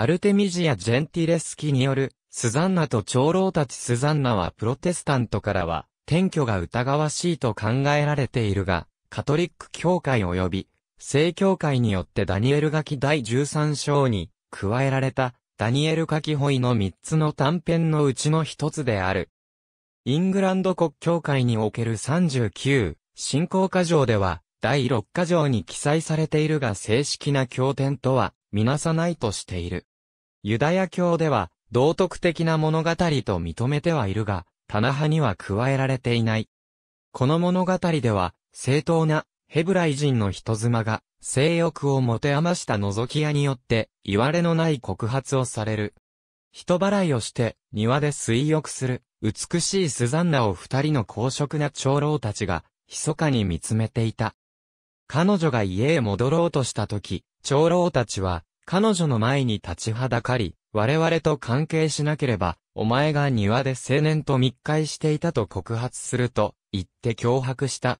アルテミジア・ジェンティレスキによる、スザンナと長老たちスザンナはプロテスタントからは、転居が疑わしいと考えられているが、カトリック教会及び、正教会によってダニエル書き第13章に加えられたダニエル書きホイの3つの短編のうちの1つである。イングランド国教会における39、信仰過剰では第6課条に記載されているが正式な経典とはみなさないとしている。ユダヤ教では、道徳的な物語と認めてはいるが、棚派には加えられていない。この物語では、正当なヘブライ人の人妻が、性欲を持て余した覗き屋によって、言われのない告発をされる。人払いをして、庭で水浴する、美しいスザンナを二人の公職な長老たちが、密かに見つめていた。彼女が家へ戻ろうとした時、長老たちは、彼女の前に立ちはだかり、我々と関係しなければ、お前が庭で青年と密会していたと告発すると、言って脅迫した。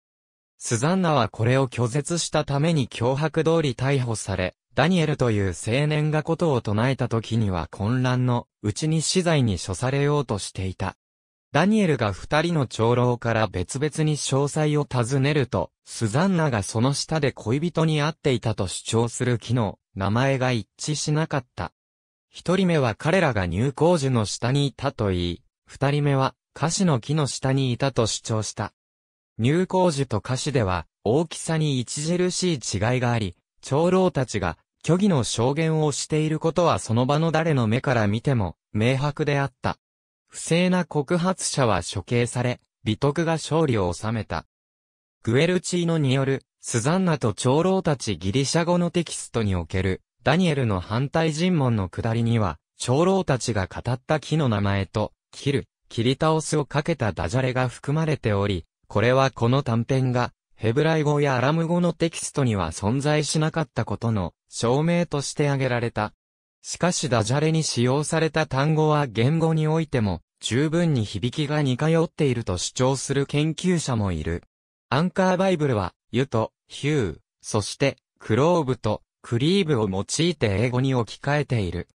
スザンナはこれを拒絶したために脅迫通り逮捕され、ダニエルという青年がことを唱えた時には混乱のうちに死罪に処されようとしていた。ダニエルが二人の長老から別々に詳細を尋ねると、スザンナがその下で恋人に会っていたと主張する機能、名前が一致しなかった。一人目は彼らが入校樹の下にいたと言い、二人目は歌詞の木の下にいたと主張した。入校樹と歌詞では大きさに著しい違いがあり、長老たちが虚偽の証言をしていることはその場の誰の目から見ても明白であった。不正な告発者は処刑され、美徳が勝利を収めた。グエルチーノによるスザンナと長老たちギリシャ語のテキストにおける、ダニエルの反対尋問の下りには、長老たちが語った木の名前と、切る、切り倒すをかけたダジャレが含まれており、これはこの短編が、ヘブライ語やアラム語のテキストには存在しなかったことの証明として挙げられた。しかしダジャレに使用された単語は言語においても十分に響きが似通っていると主張する研究者もいる。アンカーバイブルは、湯とヒュー、そして、クローブと、クリーブを用いて英語に置き換えている。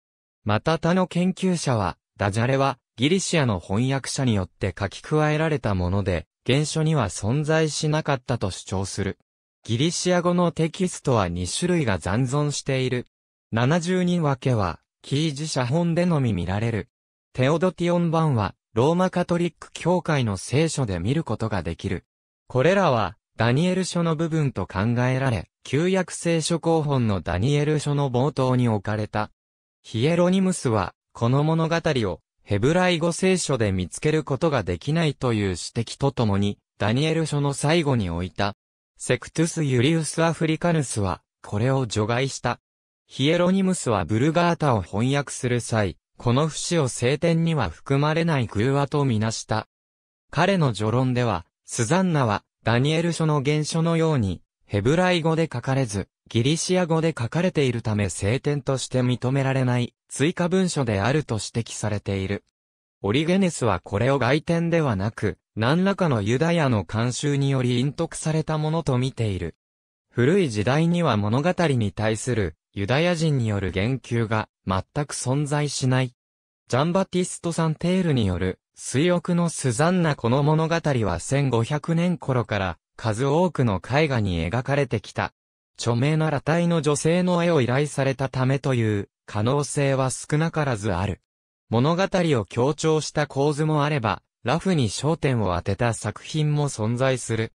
また他の研究者は、ダジャレは、ギリシアの翻訳者によって書き加えられたもので、原書には存在しなかったと主張する。ギリシア語のテキストは2種類が残存している。70人分けは、キージ写本でのみ見られる。テオドティオン版は、ローマカトリック教会の聖書で見ることができる。これらは、ダニエル書の部分と考えられ、旧約聖書公本のダニエル書の冒頭に置かれた。ヒエロニムスは、この物語を、ヘブライ語聖書で見つけることができないという指摘とともに、ダニエル書の最後に置いた。セクトゥス・ユリウス・アフリカヌスは、これを除外した。ヒエロニムスはブルガータを翻訳する際、この節を聖典には含まれない偶話とみなした。彼の序論では、スザンナは、ダニエル書の原書のように、ヘブライ語で書かれず、ギリシア語で書かれているため聖典として認められない追加文書であると指摘されている。オリゲネスはこれを外典ではなく、何らかのユダヤの慣習により隠匿されたものと見ている。古い時代には物語に対するユダヤ人による言及が全く存在しない。ジャンバティスト・サンテールによる水浴のスザンナこの物語は1500年頃から数多くの絵画に描かれてきた。著名な裸体の女性の絵を依頼されたためという可能性は少なからずある。物語を強調した構図もあれば、ラフに焦点を当てた作品も存在する。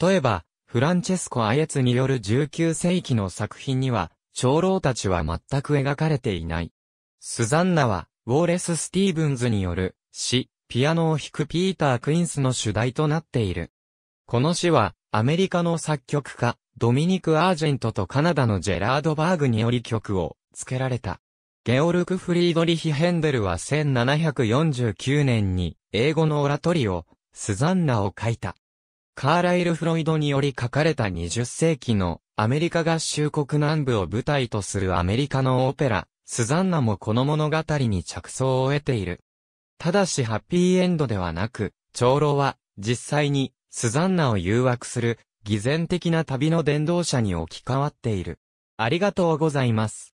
例えば、フランチェスコ・アエツによる19世紀の作品には、長老たちは全く描かれていない。スザンナは、ウォーレス・スティーブンズによる詩、ピアノを弾くピーター・クインスの主題となっている。この詩は、アメリカの作曲家、ドミニク・アージェントとカナダのジェラード・バーグにより曲を付けられた。ゲオルク・フリードリヒ・ヘンデルは1749年に英語のオラトリオ、スザンナを書いた。カーライル・フロイドにより書かれた20世紀のアメリカ合衆国南部を舞台とするアメリカのオペラ、スザンナもこの物語に着想を得ている。ただしハッピーエンドではなく、長老は実際にスザンナを誘惑する偽善的な旅の伝道者に置き換わっている。ありがとうございます。